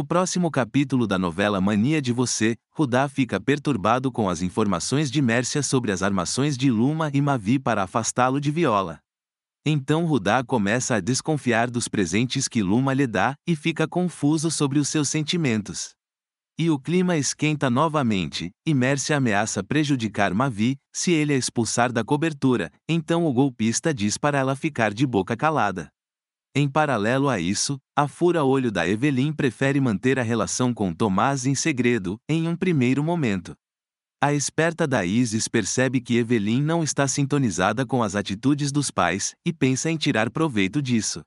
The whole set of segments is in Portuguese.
No próximo capítulo da novela Mania de Você, Rudá fica perturbado com as informações de Mércia sobre as armações de Luma e Mavi para afastá-lo de Viola. Então Rudá começa a desconfiar dos presentes que Luma lhe dá e fica confuso sobre os seus sentimentos. E o clima esquenta novamente, e Mércia ameaça prejudicar Mavi se ele a expulsar da cobertura, então o golpista diz para ela ficar de boca calada. Em paralelo a isso, a fura-olho da Evelyn prefere manter a relação com Tomás em segredo, em um primeiro momento. A esperta da Isis percebe que Evelyn não está sintonizada com as atitudes dos pais e pensa em tirar proveito disso.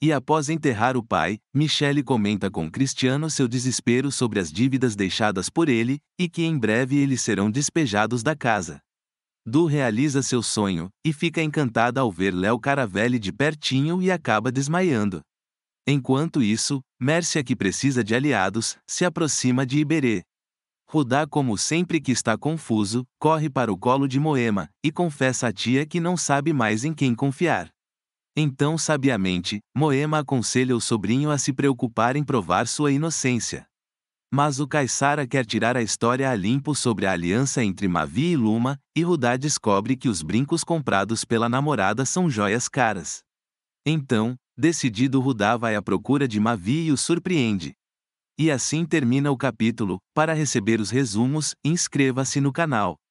E após enterrar o pai, Michelle comenta com Cristiano seu desespero sobre as dívidas deixadas por ele e que em breve eles serão despejados da casa. Du realiza seu sonho e fica encantada ao ver Léo Caravelli de pertinho e acaba desmaiando. Enquanto isso, Mércia, que precisa de aliados, se aproxima de Iberê. Rudá, como sempre que está confuso, corre para o colo de Moema e confessa à tia que não sabe mais em quem confiar. Então, sabiamente, Moema aconselha o sobrinho a se preocupar em provar sua inocência. Mas o Caissara quer tirar a história a limpo sobre a aliança entre Mavi e Luma, e Rudá descobre que os brincos comprados pela namorada são joias caras. Então, decidido Rudá vai à procura de Mavi e o surpreende. E assim termina o capítulo. Para receber os resumos, inscreva-se no canal.